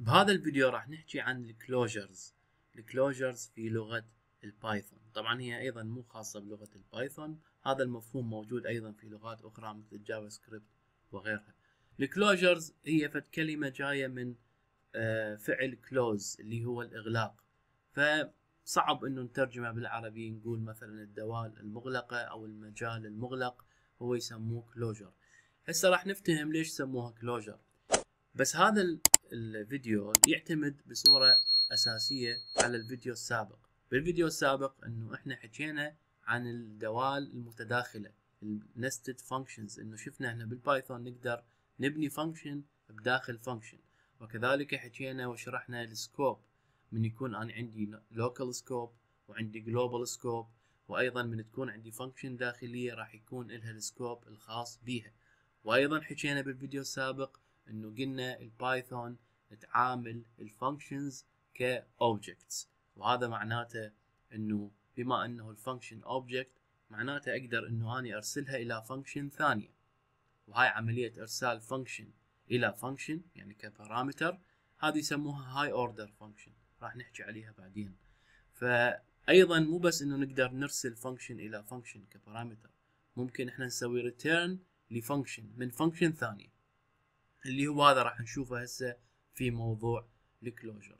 بهذا الفيديو راح نحكي عن الكلوجرز الكلوجرز في لغة البايثون طبعا هي ايضا مو خاصة بلغة البايثون هذا المفهوم موجود ايضا في لغات اخرى مثل الجافا سكريبت وغيرها الكلوجرز هي فد كلمة جاية من آه، فعل كلوز اللي هو الاغلاق فصعب انه نترجمه بالعربي نقول مثلا الدوال المغلقة او المجال المغلق هو يسموه كلوجر هسه راح نفتهم ليش سموها كلوجر بس هذا الفيديو يعتمد بصورة أساسية على الفيديو السابق بالفيديو السابق أنه إحنا حكينا عن الدوال المتداخلة النستد فانكشنز أنه شفنا إحنا بالبايثون نقدر نبني فانكشن بداخل فانكشن وكذلك حكينا وشرحنا السكوب من يكون أنا عندي لوكال سكوب وعندي جلوبال سكوب وأيضا من تكون عندي فانكشن داخلية راح يكون لها السكوب الخاص بيها وأيضا حكينا بالفيديو السابق أنه قلنا البايثون تعامل الفانكشنز كاوبجكتس وهذا معناته انه بما انه الفانكشن اوبجكت معناته اقدر انه اني ارسلها الى فانكشن ثانيه وهاي عمليه ارسال فانكشن الى فانكشن يعني كبارامتر هذه يسموها هاي اوردر فانكشن راح نحكي عليها بعدين فايضا مو بس انه نقدر نرسل فانكشن الى فانكشن كبارامتر ممكن احنا نسوي ريتيرن لفانكشن من فانكشن ثانيه اللي هو هذا راح نشوفه هسه في موضوع الكلوجر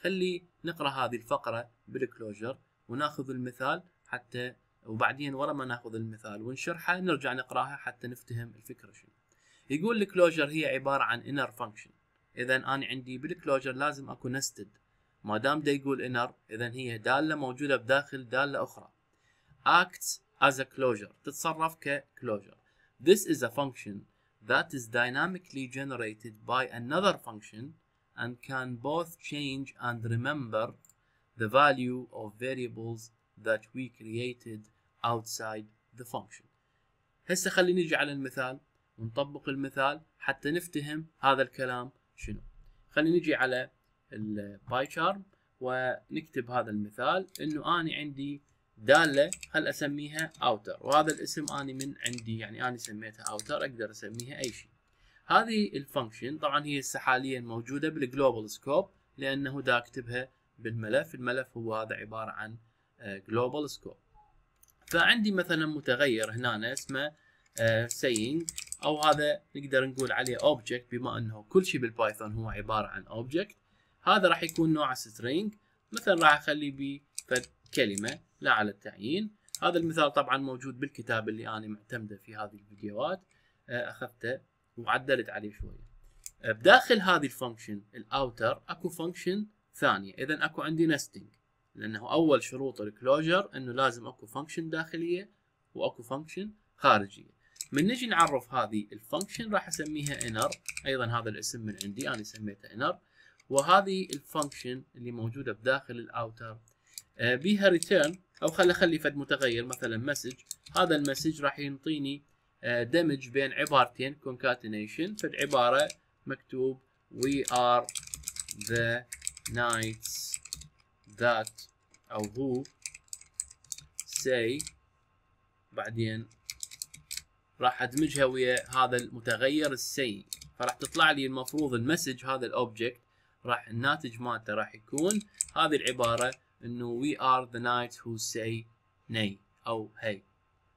خلي نقرا هذه الفقره بالكلوجر وناخذ المثال حتى وبعدين ورا ما ناخذ المثال ونشرحه نرجع نقراها حتى نفتهم الفكره شنو يقول الكلوجر هي عباره عن انر فانكشن اذا انا عندي بالكلوجر لازم اكو نستد ما دام دا يقول انر اذا هي داله موجوده بداخل داله اخرى acts as a closure تتصرف كclosure this is a function that is dynamically generated by another function and can both change and remember the value of variables that we created outside the function. هسه خلينا نجي على المثال ونطبق المثال حتى نفتهم هذا الكلام شنو. خلينا نجي على الباي شارم ونكتب هذا المثال انه انا عندي داله هل اسميها اوتر وهذا الاسم انا من عندي يعني انا سميتها اوتر اقدر اسميها اي شيء. هذه الفانكشن طبعا هي هسه حاليا موجوده بالجلوبال سكوب لانه دا اكتبها بالملف الملف هو هذا عباره عن جلوبال آه، سكوب فعندي مثلا متغير هنا اسمه سينج آه، او هذا نقدر نقول عليه اوبجكت بما انه كل شيء بالبايثون هو عباره عن اوبجكت هذا راح يكون نوع سترينج مثلا راح اخلي به كلمه لا على التعيين هذا المثال طبعا موجود بالكتاب اللي انا معتمده في هذه الفيديوهات آه، اخذته معدلت عليه شويه أه، بداخل هذه الفانكشن الاوتر اكو فانكشن ثانيه اذا اكو عندي نستنج لانه اول شروط الكلوجر انه لازم اكو فانكشن داخليه واكو فانكشن خارجيه من نجي نعرف هذه الفانكشن راح اسميها انر ايضا هذا الاسم من عندي انا سميته انر وهذه الفانكشن اللي موجوده بداخل الاوتر أه، بيها ريتيرن او خلي اخلي فد متغير مثلا مسج هذا المسج راح ينطيني دمج آه، بين عبارتين concatenation فالعبارة مكتوب we are the knights that أو who say بعدين راح ادمجها ويا هذا المتغير السي فراح تطلع لي المفروض المسج هذا الاوبجكت راح الناتج مالته راح يكون هذه العباره انه we are the knights who say nay او hey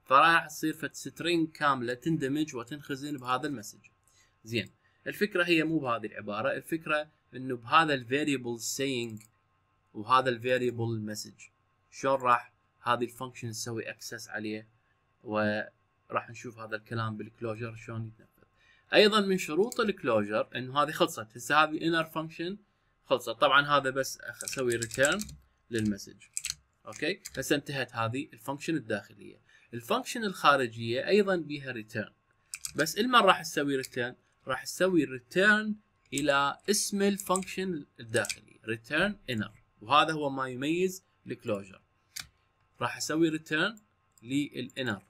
فراح تصير فت سترينج كامله تندمج وتنخزن بهذا المسج زين الفكره هي مو بهذه العباره الفكره انه بهذا الفاريبل سينج وهذا الفاريبل مسج شلون راح هذه الفانكشن تسوي اكسس عليه وراح نشوف هذا الكلام بالكلوجر شلون يتنفذ ايضا من شروط الكلوجر انه هذه خلصت هسه هذه انر فانكشن خلصت طبعا هذا بس اسوي ريتيرن للمسج اوكي هسه انتهت هذه الفانكشن الداخليه الفانكشن الخارجيه ايضا بيها ريتيرن بس المن راح تسوي ريتيرن راح تسوي ريتيرن الى اسم الفانكشن الداخلي ريتيرن انر وهذا هو ما يميز الكلوجر راح اسوي ريتيرن للانر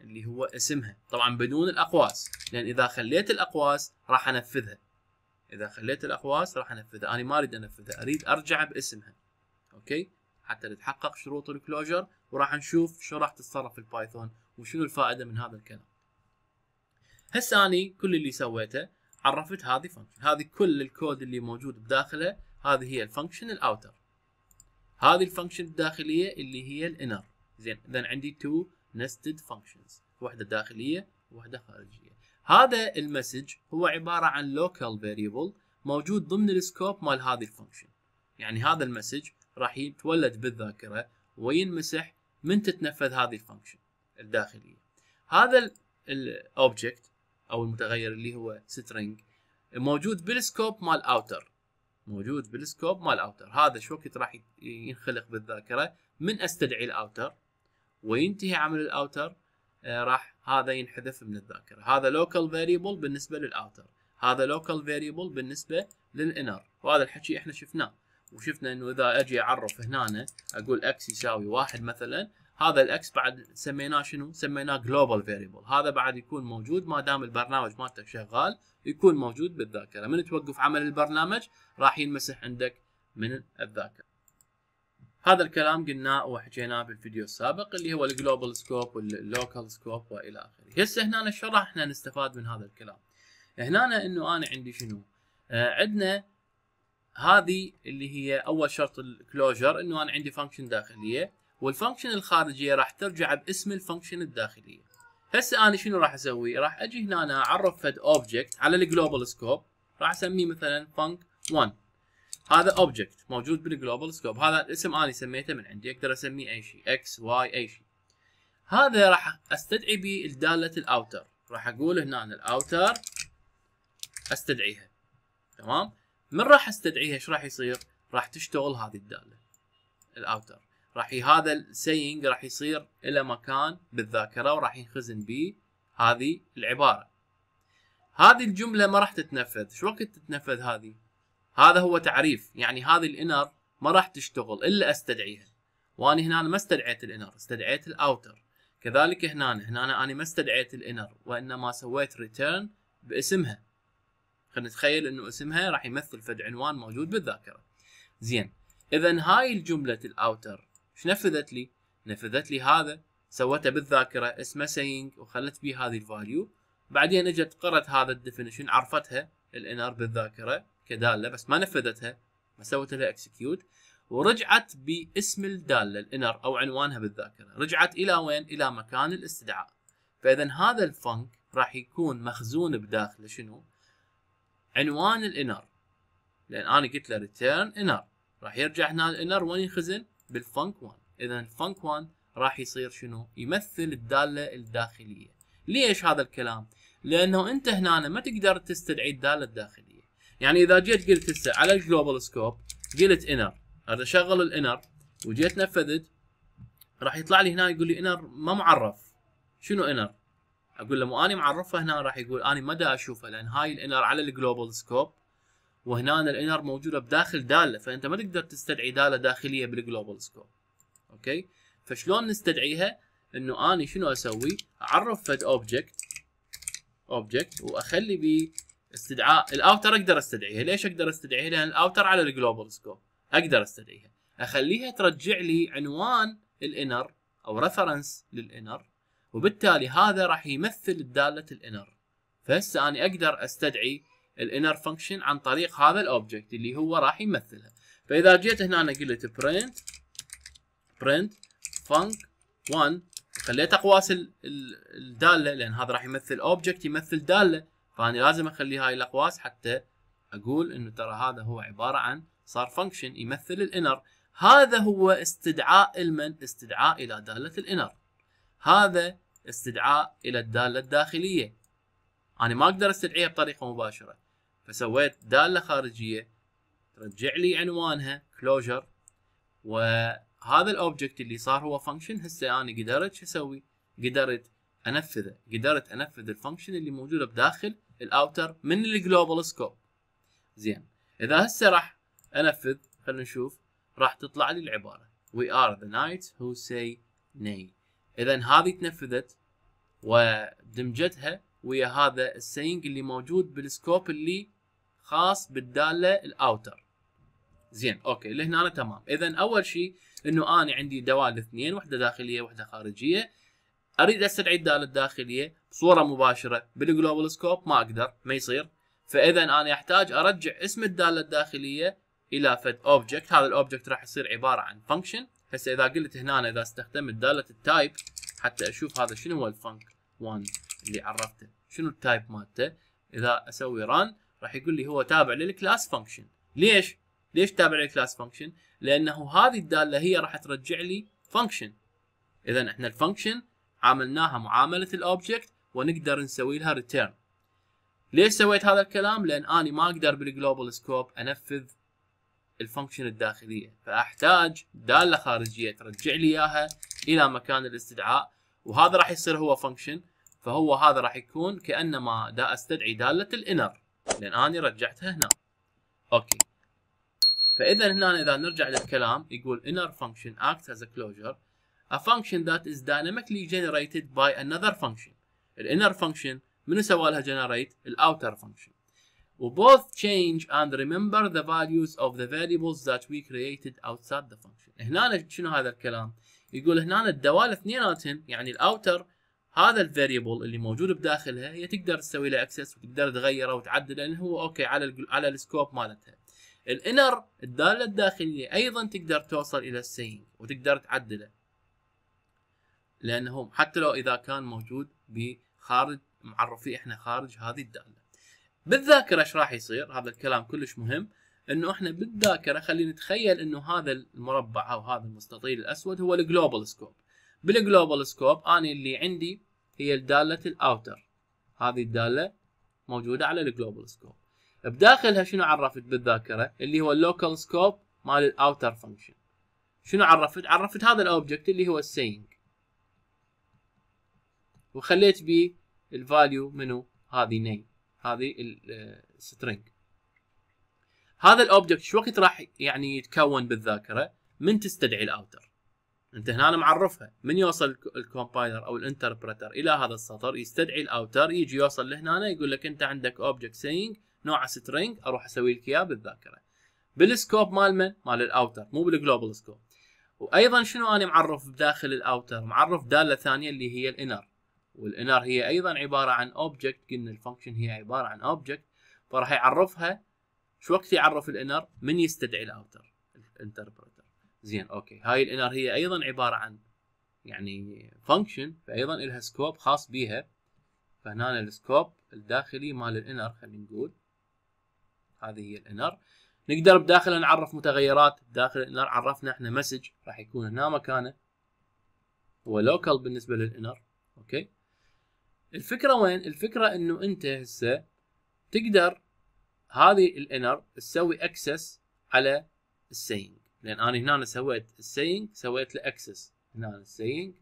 اللي هو اسمها طبعا بدون الاقواس لان اذا خليت الاقواس راح انفذها اذا خليت الاقواس راح انفذها انا ما اريد انفذها اريد ارجع باسمها اوكي حتى تتحقق شروط الكلوجر وراح نشوف شو راح تتصرف البايثون وشنو الفائده من هذا الكلام هسه اني كل اللي سويته عرفت هذه فانكشن هذه كل الكود اللي موجود بداخله هذه هي الفانكشن الاوتر هذه الفانكشن الداخليه اللي هي الانر زين اذا عندي تو نستد فانكشنز واحده داخليه وواحده خارجيه هذا المسج هو عباره عن لوكال فاريبل موجود ضمن السكوب مال هذه الفانكشن يعني هذا المسج راح يتولد بالذاكره وينمسح من تتنفذ هذه الفانكشن الداخليه هذا الاوبجكت او المتغير اللي هو سترينج موجود بالسكوب مال اوتر موجود بالسكوب مال اوتر هذا شو وقت راح ينخلق بالذاكره من استدعي الاوتر وينتهي عمل الاوتر آه، راح هذا ينحذف من الذاكره هذا لوكال فاريبل بالنسبه للاوتر هذا لوكال فاريبل بالنسبه للانر وهذا الحكي احنا شفناه وشفنا انه اذا اجي اعرف هنا اقول اكس يساوي واحد مثلا هذا الاكس بعد سميناه شنو؟ سميناه جلوبال فيريبل، هذا بعد يكون موجود ما دام البرنامج مالتك شغال يكون موجود بالذاكره، من توقف عمل البرنامج راح ينمسح عندك من الذاكره. هذا الكلام قلناه وحكيناه بالفيديو السابق اللي هو الجلوبال سكوب واللوكال سكوب والى اخره. هسه هنا الشرح احنا نستفاد من هذا الكلام. هنا انه انا عندي شنو؟ آه عندنا هذه اللي هي اول شرط الكلوجر انه انا عندي فانكشن داخليه والفانكشن الخارجيه راح ترجع باسم الفانكشن الداخليه هسه انا شنو راح اسوي راح اجي هنا أنا اعرف فد اوبجكت على الجلوبال سكوب راح اسميه مثلا فانك 1 هذا اوبجكت موجود بالجلوبال سكوب هذا الاسم انا سميته من عندي اقدر اسميه اي شيء اكس واي اي شيء هذا راح استدعي به داله الاوتر راح اقول هنا الاوتر استدعيها تمام من راح استدعيها ايش راح يصير؟ راح تشتغل هذه الداله الاوتر راح هذا السينج راح يصير الى مكان بالذاكره وراح ينخزن به هذه العباره هذه الجمله ما راح تتنفذ شو وقت تتنفذ هذه هذا هو تعريف يعني هذه الانر ما راح تشتغل الا استدعيها وانا هنا ما استدعيت الانر استدعيت الاوتر كذلك هنا هنا انا ما استدعيت الانر وانما سويت ريتيرن باسمها خلينا نتخيل انه اسمها راح يمثل فد عنوان موجود بالذاكره زين اذا هاي الجمله الاوتر ايش نفذت لي نفذت لي هذا سوته بالذاكره اسمه سينج وخلت به هذه الفاليو بعدين اجت قرت هذا الديفينيشن عرفتها الانر بالذاكره كداله بس ما نفذتها ما سوت لها اكسكيوت ورجعت باسم الداله الانر او عنوانها بالذاكره رجعت الى وين الى مكان الاستدعاء فاذا هذا الفانك راح يكون مخزون بداخله شنو عنوان الانر لان انا قلت له ريتيرن انر راح يرجع هنا الانر وين ينخزن بالفانك 1 اذا الفانك 1 راح يصير شنو يمثل الداله الداخليه ليش هذا الكلام لانه انت هنا ما تقدر تستدعي الداله الداخليه يعني اذا جيت قلت هسه على الجلوبال سكوب قلت انر هذا شغل الانر وجيت نفذت راح يطلع لي هنا يقول لي انر ما معرف شنو انر اقول له مو اني معرفه هنا راح يقول اني دا اشوفها لان هاي الانر على الجلوبال سكوب وهنا الانر موجوده بداخل داله فانت ما تقدر تستدعي داله داخليه بالجلوبال سكوب اوكي فشلون نستدعيها انه اني شنو اسوي اعرف فد اوبجكت اوبجكت واخلي بيه استدعاء الاوتر اقدر استدعيها ليش اقدر استدعيها لان الاوتر على الجلوبال سكوب اقدر استدعيها اخليها ترجع لي عنوان الانر او ريفرنس للانر وبالتالي هذا راح يمثل الداله الانر فهسه انا اقدر استدعي الانر فانكشن عن طريق هذا الاوبجكت اللي هو راح يمثلها فاذا جيت هنا أنا قلت برنت برنت فانك 1 خليت اقواس الداله لان هذا راح يمثل اوبجكت يمثل داله فانا لازم اخلي هاي الاقواس حتى اقول انه ترى هذا هو عباره عن صار فانكشن يمثل الانر هذا هو استدعاء المن استدعاء الى داله الانر هذا استدعاء إلى الدالة الداخلية أنا ما أقدر استدعيها بطريقة مباشرة فسويت دالة خارجية ترجع لي عنوانها closure وهذا الأوبجكت اللي صار هو فانكشن هسه أنا قدرت شو أسوي؟ قدرت أنفذه قدرت أنفذ الفانكشن اللي موجودة بداخل الأوتر من الجلوبال سكوب زين إذا هسه راح أنفذ خلينا نشوف راح تطلع لي العبارة We are the knights who say nay اذا هذه تنفذت ودمجتها ويا هذا السينج اللي موجود بالسكوب اللي خاص بالداله الاوتر زين اوكي لهنا أنا تمام اذا اول شيء انه انا عندي دوال اثنين واحده داخليه واحده خارجيه اريد استدعي الداله الداخليه بصوره مباشره بالجلوبال سكوب ما اقدر ما يصير فاذا انا احتاج ارجع اسم الداله الداخليه الى فد اوبجكت هذا الاوبجكت راح يصير عباره عن فانكشن هسه اذا قلت هنا اذا استخدمت داله التايب حتى اشوف هذا شنو هو الفانك 1 اللي عرفته شنو التايب مالته اذا اسوي ران راح يقول لي هو تابع للكلاس فانكشن ليش ليش تابع للكلاس فانكشن لانه هذه الداله هي راح ترجع لي فانكشن اذا احنا الفانكشن عاملناها معامله الاوبجكت ونقدر نسوي لها ريتيرن ليش سويت هذا الكلام لان اني ما اقدر بالجلوبال سكوب انفذ الفانكشن الداخليه فاحتاج داله خارجيه ترجع لي اياها الى مكان الاستدعاء وهذا راح يصير هو فانكشن فهو هذا راح يكون كانما دا استدعي داله الانر لان انا رجعتها هنا اوكي فاذا هنا اذا نرجع للكلام يقول inner function acts as a closure a function that is dynamically generated by another function الانر function منو سوى لها generate الاوتر function و both change and remember the values of the variables that we created outside the function هنا شنو هذا الكلام يقول هنا الدوال اثنيناتهم يعني الاوتر هذا الفاريبل اللي موجود بداخلها هي تقدر تسوي له اكسس وتقدر تغيره وتعدله لانه هو اوكي على على السكوب مالتها الانر الداله الداخليه ايضا تقدر توصل الى السين وتقدر تعدله لانه حتى لو اذا كان موجود بخارج معرفيه احنا خارج هذه الداله بالذاكره ايش راح يصير هذا الكلام كلش مهم انه احنا بالذاكره خلينا نتخيل انه هذا المربع او هذا المستطيل الاسود هو الجلوبال سكوب بالجلوبال سكوب انا اللي عندي هي داله الاوتر هذه الداله موجوده على الجلوبال سكوب بداخلها شنو عرفت بالذاكره اللي هو اللوكال سكوب مال الاوتر فانكشن شنو عرفت عرفت هذا الاوبجكت اللي هو السينج وخليت بيه الفاليو منو هذه نيم هذه السترينج آه، هذا الاوبجكت شو وقت راح يعني يتكون بالذاكره من تستدعي الاوتر انت هنا أنا معرفها من يوصل الكومبايلر او الانتربريتر الى هذا السطر يستدعي الاوتر يجي يوصل لهنا يقول لك انت عندك اوبجكت سينج نوعه سترينج اروح اسوي لك اياه بالذاكره بالسكوب مال من مال الاوتر مو بالجلوبال سكوب وايضا شنو انا معرف بداخل الاوتر معرف داله ثانيه اللي هي الانر والانر هي ايضا عباره عن اوبجكت قلنا الفانكشن هي عباره عن اوبجكت فراح يعرفها شو وقت يعرف الانر من يستدعي الاوتر الانتربريتر زين اوكي هاي الانر هي ايضا عباره عن يعني فانكشن فايضا لها سكوب خاص بيها فهنا السكوب الداخلي مال الانر خلينا نقول هذه هي الانر نقدر بداخله نعرف متغيرات داخل الانر عرفنا احنا مسج راح يكون هنا مكانه هو لوكال بالنسبه للانر اوكي الفكره وين الفكره انه انت هسه تقدر هذه الانر تسوي اكسس على السينج لان انا هنا سويت السينج سويت له اكسس هنا السينج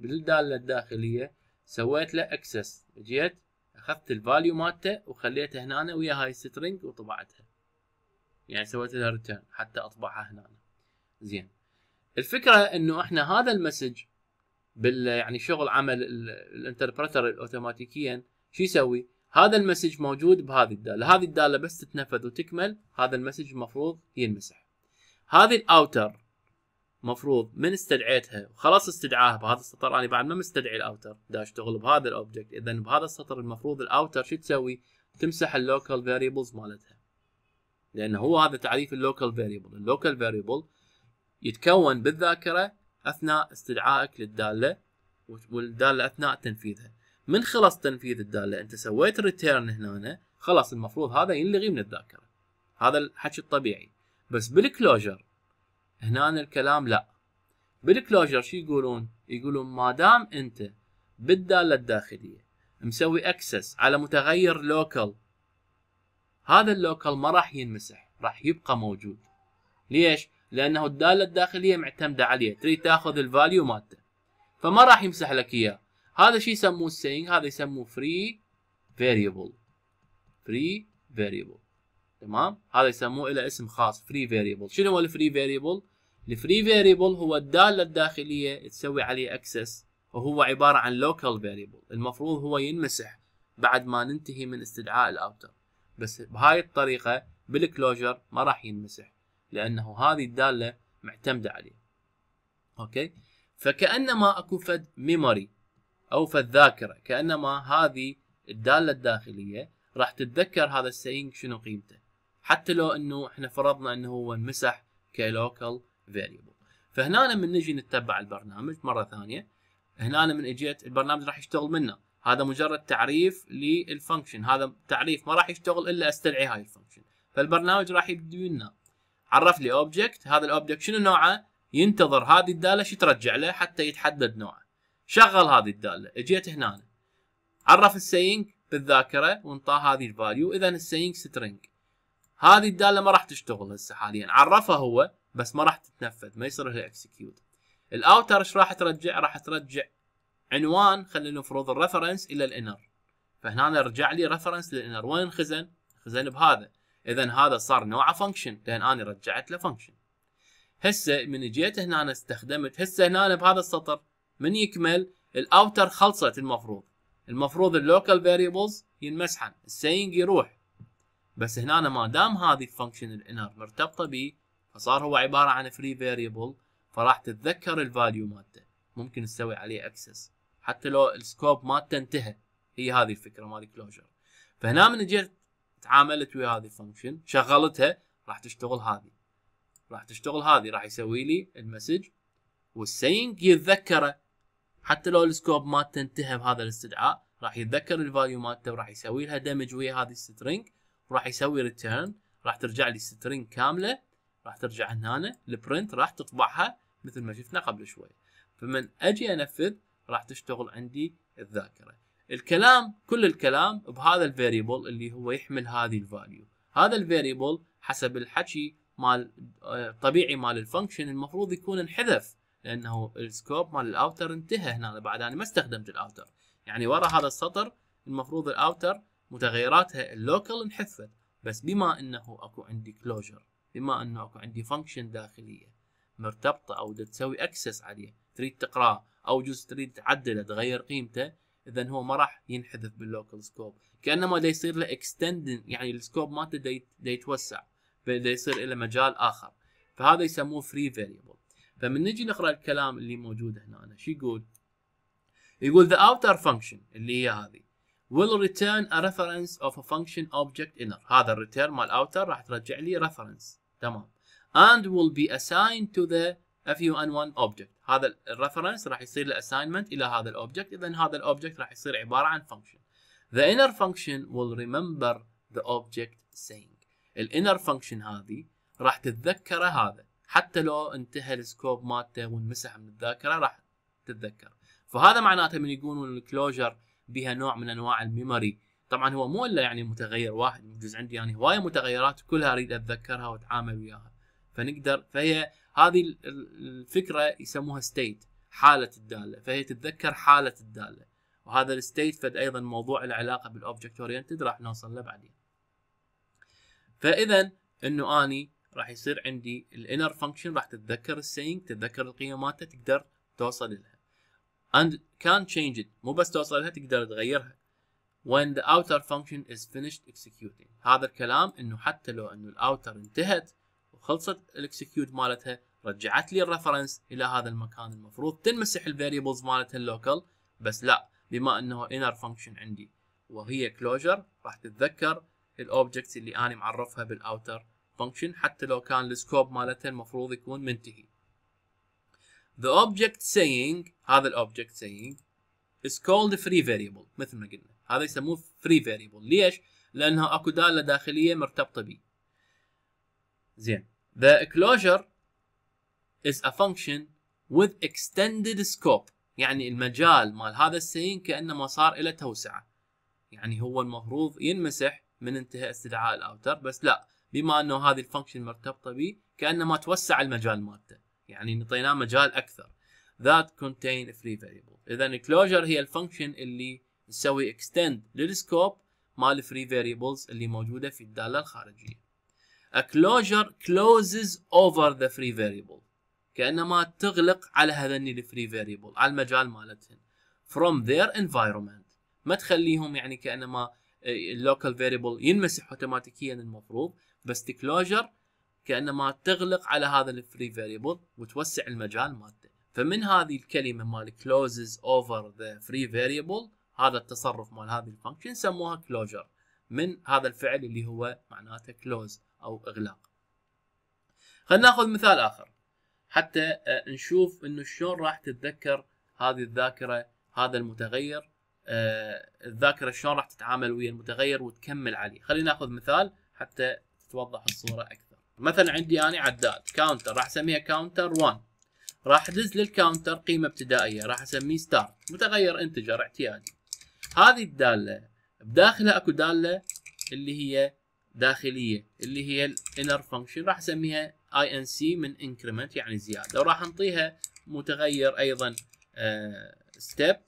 بالداله الداخليه سويت له اكسس جيت اخذت الفاليو مالته وخليته هنا ويا هاي سترينج وطبعتها يعني سويت لها ريتيرن حتى اطبعها هنا زين الفكره انه احنا هذا المسج بال يعني شغل عمل الانتربرتر اوتوماتيكيا شو يسوي؟ هذا المسج موجود بهذه الداله، هذه الداله بس تتنفذ وتكمل هذا المسج المفروض ينمسح. هذه الاوتر مفروض من استدعيتها وخلاص استدعاها بهذا السطر انا بعد ما مستدعي الاوتر دا اشتغل بهذا الاوبجكت اذا بهذا السطر المفروض الاوتر شو تسوي؟ تمسح اللوكال فاريبلز مالتها. لان هو هذا تعريف اللوكال فاريبل، اللوكال فاريبل يتكون بالذاكره اثناء استدعائك للداله والداله اثناء تنفيذها من خلص تنفيذ الداله انت سويت ريتيرن هنا خلاص المفروض هذا ينلغي من الذاكره هذا الحكي الطبيعي بس بالكلوجر هنا الكلام لا بالكلوجر شو يقولون يقولون ما دام انت بالداله الداخليه مسوي اكسس على متغير لوكال هذا اللوكال ما راح ينمسح راح يبقى موجود ليش لانه الداله الداخليه معتمده عليه تريد تاخذ الفاليو مالته فما راح يمسح لك اياه هذا شيء يسموه السينج هذا يسموه فري فاريبل فري فاريبل تمام هذا يسموه له اسم خاص فري فاريبل شنو هو الفري فاريبل الفري فاريبل هو الداله الداخليه تسوي عليه اكسس وهو عباره عن لوكال فاريبل المفروض هو ينمسح بعد ما ننتهي من استدعاء الاوتر بس بهاي الطريقه بالكلوجر ما راح ينمسح لانه هذه الداله معتمده عليه اوكي فكانما اكو فد ميموري او فد ذاكره كانما هذه الداله الداخليه راح تتذكر هذا السينج شنو قيمته حتى لو انه احنا فرضنا انه هو انمسح كلوكال فاريبل فهنا من نجي نتبع البرنامج مره ثانيه هنا من اجيت البرنامج راح يشتغل منه هذا مجرد تعريف للفانكشن هذا تعريف ما راح يشتغل الا استدعي هاي الفانكشن فالبرنامج راح يبدي لنا عرف لي اوبجكت هذا الاوبجكت شنو نوعه ينتظر هذه الداله شو ترجع له حتى يتحدد نوعه شغل هذه الداله اجيت هنا عرف السينج بالذاكره وانطاه هذه الفاليو اذا السينج سترينج هذه الداله ما راح تشتغل هسه حاليا عرفها هو بس ما راح تتنفذ ما يصير لها اكسكيوت الاوتر ايش راح ترجع راح ترجع عنوان خلينا نفرض الريفرنس الى الانر فهنا رجع لي ريفرنس للانر وين انخزن؟ انخزن بهذا اذا هذا صار نوعه فانكشن لان انا رجعت له فانكشن هسه من جيت هنا أنا استخدمت هسه هنا أنا بهذا السطر من يكمل الاوتر خلصت المفروض المفروض اللوكال فاريبلز ينمسحن السينج يروح بس هنا أنا ما دام هذه الفانكشن الانر مرتبطه به فصار هو عباره عن فري فاريبل فراح تتذكر الفاليو مالته ممكن تسوي عليه اكسس حتى لو السكوب مالته انتهى هي هذه الفكره مال كلوجر فهنا من جيت تعاملت ويا هذه الفانكشن شغلتها راح تشتغل هذه راح تشتغل هذه راح يسوي لي المسج والسينج يتذكره حتى لو السكوب ما تنتهى بهذا الاستدعاء راح يتذكر الفاليو مالته وراح يسوي لها دمج ويا هذه السترينج وراح يسوي ريتيرن راح ترجع لي السترينج كامله راح ترجع هنا البرنت راح تطبعها مثل ما شفنا قبل شوي فمن اجي انفذ راح تشتغل عندي الذاكره الكلام كل الكلام بهذا الفاريبل اللي هو يحمل هذه الفاليو هذا الفاريبل حسب الحكي مال آه، طبيعي مال الفانكشن المفروض يكون انحذف لانه السكوب مال الاوتر انتهى هنا بعد انا ما استخدمت الاوتر يعني ورا هذا السطر المفروض الاوتر متغيراتها اللوكال انحذفت بس بما انه اكو عندي كلوجر بما انه اكو عندي فانكشن داخليه مرتبطه او تسوي اكسس عليه تريد تقراه او جزء تريد تعدله تغير قيمته اذا هو ما راح ينحذف باللوكال سكوب كانما دا يصير له اكستند يعني السكوب مالته دا يتوسع دا يصير له مجال اخر فهذا يسموه فري فاريبل فمن نجي نقرا الكلام اللي موجود هنا أنا شو يقول يقول the outer function اللي هي هذه will return a reference of a function object inner هذا الريتيرن مال outer راح ترجع لي reference تمام and will be assigned to the فيو ان 1 اوبجكت هذا الريفرنس راح يصير له الى هذا الاوبجكت اذا هذا الاوبجكت راح يصير عباره عن فانكشن the inner function will remember the object saying الانر فانكشن هذه راح تتذكره هذا حتى لو انتهى السكوب مالته وانمسح من الذاكره راح تتذكر فهذا معناته من يقولون الكلوجر بها نوع من انواع الميموري طبعا هو مو الا يعني متغير واحد يجوز عندي يعني هوايه متغيرات كلها اريد اتذكرها واتعامل وياها فنقدر فهي هذه الفكره يسموها ستيت حاله الداله فهي تتذكر حاله الداله وهذا الستيت فد ايضا موضوع العلاقه بالاوبجكت اورينتد راح نوصل له بعدين فاذا انه اني راح يصير عندي الانر فانكشن راح تتذكر السينج تتذكر القيمات تقدر توصل لها and can change it مو بس توصل لها تقدر تغيرها when the outer function is finished executing هذا الكلام انه حتى لو انه الاوتر انتهت وخلصت الاكسكيوت مالتها رجعت لي الريفرنس الى هذا المكان المفروض تنمسح الفاريبلز مالتها اللوكل بس لا بما انه انر فانكشن عندي وهي كلوجر راح تتذكر الاوبجكتس اللي انا معرفها بالاوتر فانكشن حتى لو كان السكوب مالتها المفروض يكون منتهي the object saying هذا الاوبجكت saying is called free variable مثل ما قلنا هذا يسموه free variable ليش؟ لانها اكو داله داخليه مرتبطه به زين the closure is a function with extended scope يعني المجال مال هذا السين كأنما صار إلى توسعة يعني هو المفروض ينمسح من انتهاء استدعاء الاوتر بس لا بما انه هذه الفانكشن مرتبطه به كانما توسع المجال مالته يعني نطيناه مجال اكثر that contain free variables اذا closure هي الفانكشن اللي تسوي extend للسكوب مال free variables اللي موجوده في الداله الخارجيه a closure closes over the free variable كانما تغلق على هذني الفري فاريبل على المجال مالتهن فروم ذير environment ما تخليهم يعني كانما اللوكال آه، فاريبل ينمسح اوتوماتيكيا يعني المفروض بس تكلوجر كانما تغلق على هذا الفري فاريبل وتوسع المجال مالته فمن هذه الكلمه مال كلوزز اوفر ذا فري فاريبل هذا التصرف مال هذه الفانكشن سموها كلوجر من هذا الفعل اللي هو معناته كلوز او اغلاق خلينا ناخذ مثال اخر حتى آه، نشوف انه شلون راح تتذكر هذه الذاكره هذا المتغير آه، الذاكره شلون راح تتعامل ويا المتغير وتكمل عليه خلينا ناخذ مثال حتى تتوضح الصوره اكثر مثلا عندي انا عداد كاونتر راح اسميها كاونتر 1 راح ادز للكاونتر قيمه ابتدائيه راح اسميه ستارت متغير انتجر اعتيادي هذه الداله بداخلها اكو داله اللي هي داخليه اللي هي الانر فانكشن راح اسميها اي ان سي من انكريمنت يعني زياده وراح نعطيها متغير ايضا ستيب آه،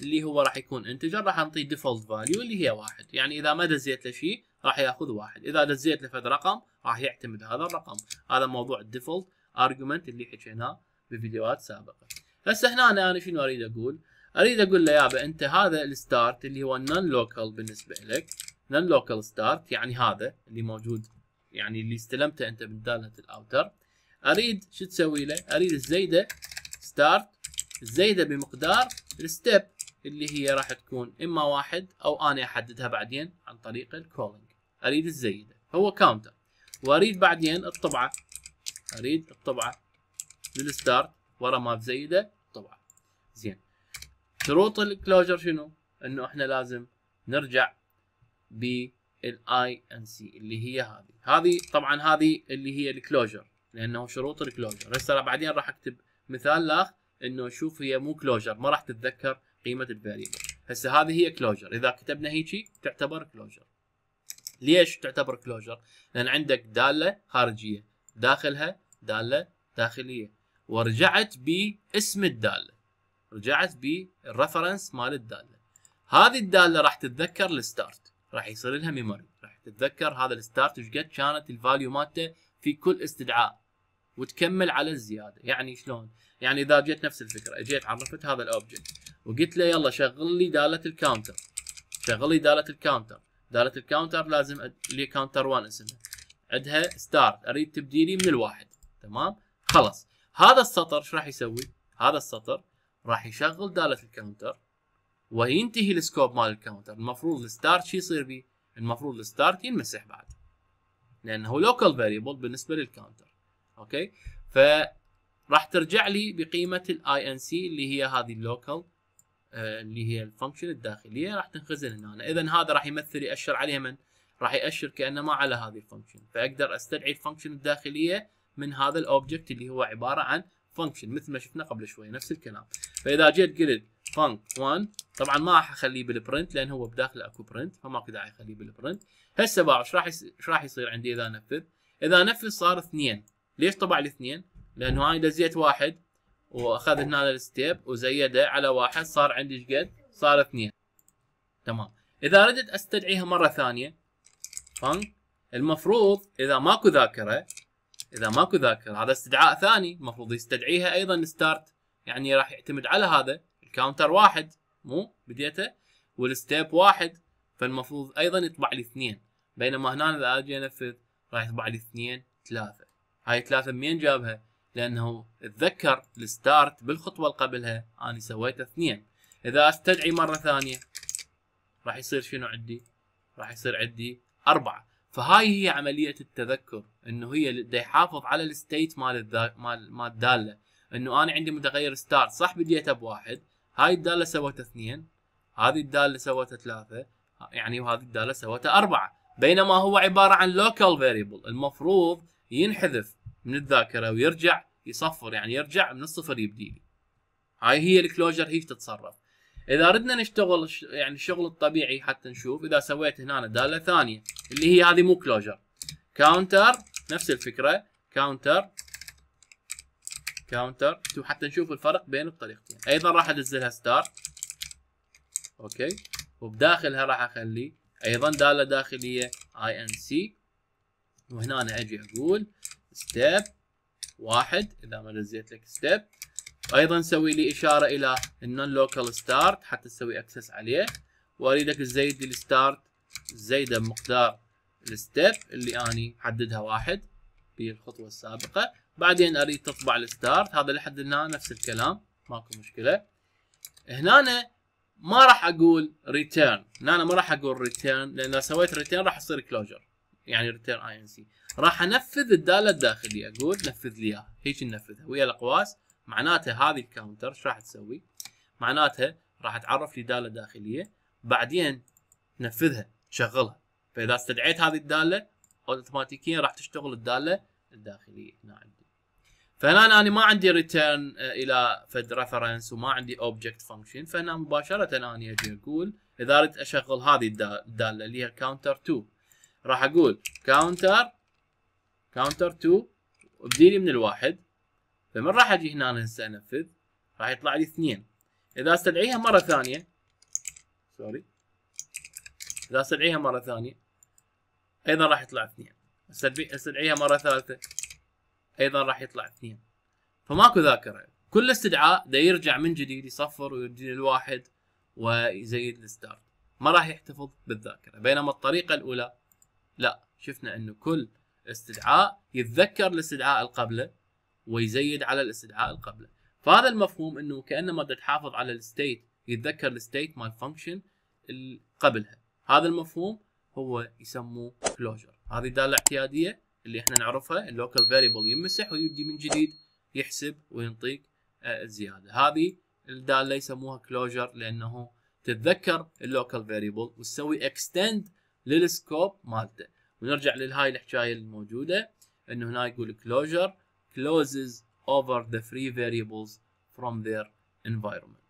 اللي هو راح يكون انتجر راح نعطيه ديفولت فاليو اللي هي واحد يعني اذا ما دزيت له شيء راح ياخذ واحد اذا دزيت له فد رقم راح يعتمد هذا الرقم هذا موضوع الديفولت ارجيومنت اللي حكيناه بفيديوهات سابقه هسه هنا انا شنو اريد اقول اريد اقول له يابا انت هذا الستارت اللي هو النون لوكال بالنسبه لك نون لوكال ستارت يعني هذا اللي موجود يعني اللي استلمته انت من داله الاوتر اريد شو تسوي له اريد الزيده ستارت الزيده بمقدار الستيب اللي هي راح تكون اما واحد او انا احددها بعدين عن طريق الكولينج اريد الزيده هو كاونتر واريد بعدين الطبعه اريد الطبعه للستارت ورا ما تزيده طبعه زين شروط الكلوجر شنو؟ انه احنا لازم نرجع ب الاي ان سي اللي هي هذه هذه طبعا هذه اللي هي الكلوجر لانه شروط الكلوجر هسه بعدين راح اكتب مثال لاخ انه شوف هي مو كلوجر ما راح تتذكر قيمه الفاريبل هسه هذه هي كلوجر اذا كتبنا هيجي تعتبر كلوجر ليش تعتبر كلوجر لان عندك داله خارجيه داخلها داله داخليه ورجعت باسم الداله رجعت بالرفرنس مال الداله هذه الداله راح تتذكر الستارت راح يصير لها ميموري راح تتذكر هذا الستارت وش قد كانت الفاليو مالته في كل استدعاء وتكمل على الزياده يعني شلون يعني اذا جيت نفس الفكره اجيت عرفت هذا الاوبجكت وقلت له يلا شغل لي داله الكاونتر شغل لي داله الكاونتر داله الكاونتر لازم اللي لي كاونتر 1 اسمها عندها ستارت اريد تبديلي من الواحد تمام خلاص هذا السطر ايش راح يسوي هذا السطر راح يشغل داله الكاونتر وينتهي السكوب مال الكاونتر المفروض الستارت شو يصير بيه المفروض الستارت ينمسح بعد لانه لوكال فاريبل بالنسبه للكاونتر اوكي ف راح ترجع لي بقيمه الاي ان سي اللي هي هذه اللوكال آه، اللي هي الفانكشن الداخليه راح تنخزن هنا اذا هذا راح يمثل ياشر عليها من راح ياشر كانه ما على هذه الفانكشن فاقدر استدعي الفانكشن الداخليه من هذا الاوبجكت اللي هو عباره عن فانكشن مثل ما شفنا قبل شوي نفس الكلام فاذا جيت قلت فانك 1 طبعا ما راح اخليه بالبرنت لان هو بداخله اكو برنت فماكو داعي اخليه بالبرنت هسه باع ايش راح ايش راح يصير عندي اذا نفذ؟ اذا نفذ صار اثنين ليش طبع الاثنين؟ لانه هاي دزيت واحد واخذ هنا الستيب وزيده على واحد صار عندي ايش قد؟ صار اثنين تمام اذا ردت استدعيها مره ثانيه فانك المفروض اذا ماكو ذاكره اذا ماكو ذاكره هذا استدعاء ثاني المفروض يستدعيها ايضا ستارت يعني راح يعتمد على هذا كاونتر واحد مو بديته والستيب واحد فالمفروض ايضا يطبع لي اثنين بينما هنا اذا اجي انفذ راح يطبع لي اثنين ثلاثه هاي ثلاثه منين جابها؟ لانه اتذكر الستارت بالخطوه اللي قبلها انا سويت اثنين اذا استدعي مره ثانيه راح يصير شنو عندي؟ راح يصير عندي اربعه فهاي هي عمليه التذكر انه هي دا يحافظ على الستيت مال مال مال الداله انه انا عندي متغير ستارت صح بديته بواحد هاي الداله سوتها اثنين هذه الداله سوتها ثلاثه يعني وهذه الداله سوتها اربعه بينما هو عباره عن لوكال variable المفروض ينحذف من الذاكره ويرجع يصفر يعني يرجع من الصفر يبدي لي هاي هي الكلوجر هيك تتصرف اذا ردنا نشتغل يعني الشغل الطبيعي حتى نشوف اذا سويت هنا داله ثانيه اللي هي هذه مو كلوجر كاونتر نفس الفكره كاونتر كاونتر تو حتى نشوف الفرق بين الطريقتين ايضا راح انزلها ستارت اوكي وبداخلها راح اخلي ايضا داله داخليه اي ان سي وهنا أنا اجي اقول ستيب واحد اذا ما دزيت لك ستيب ايضا سوي لي اشاره الى النون لوكال ستارت حتى تسوي اكسس عليه واريدك تزيد لي الستارت زيده بمقدار الستيب اللي اني حددها واحد بالخطوه السابقه بعدين اريد تطبع الستارت هذا لحد هنا نفس الكلام ماكو مشكله هنا أنا ما راح اقول ريتيرن هنا ما راح اقول ريتيرن لان لو سويت ريتيرن راح يصير كلوجر يعني ريتيرن اي ان سي راح انفذ الداله الداخليه اقول نفذ لي اياها هيك ننفذها ويا الاقواس معناتها هذه الكاونتر ايش راح تسوي؟ معناتها راح تعرف لي داله داخليه بعدين تنفذها تشغلها فاذا استدعيت هذه الداله اوتوماتيكيا راح تشتغل الداله الداخليه هنا نعم. عندي فهنا انا ما عندي ريتيرن آه، الى فد ريفرنس وما عندي اوبجكت فانكشن فهنا مباشره انا اجي اقول اذا اردت اشغل هذه الداله اللي هي كاونتر 2 راح اقول كاونتر كاونتر 2 ابدي من الواحد فمن راح اجي هنا هسه انفذ راح يطلع لي اثنين اذا استدعيها مره ثانيه سوري اذا استدعيها مره ثانيه ايضا راح يطلع اثنين استدعيها مره ثالثه ايضا راح يطلع اثنين فماكو ذاكره كل استدعاء ده يرجع من جديد يصفر ويرجع الواحد ويزيد الستارت ما راح يحتفظ بالذاكره بينما الطريقه الاولى لا شفنا انه كل استدعاء يتذكر الاستدعاء القبله ويزيد على الاستدعاء القبله فهذا المفهوم انه كانما بدها تحافظ على الستيت يتذكر الستيت مال فانكشن اللي قبلها هذا المفهوم هو يسموه كلوجر هذه داله اعتياديه اللي احنا نعرفها اللوكال فاريبل يمسح ويبدي من جديد يحسب وينطيك آه، الزياده هذه الداله يسموها كلوجر لانه تتذكر اللوكال فاريبل وتسوي اكستند للسكوب مالته ونرجع للهاي الحكايه الموجوده انه هنا يقول كلوجر closes over the free variables from their environment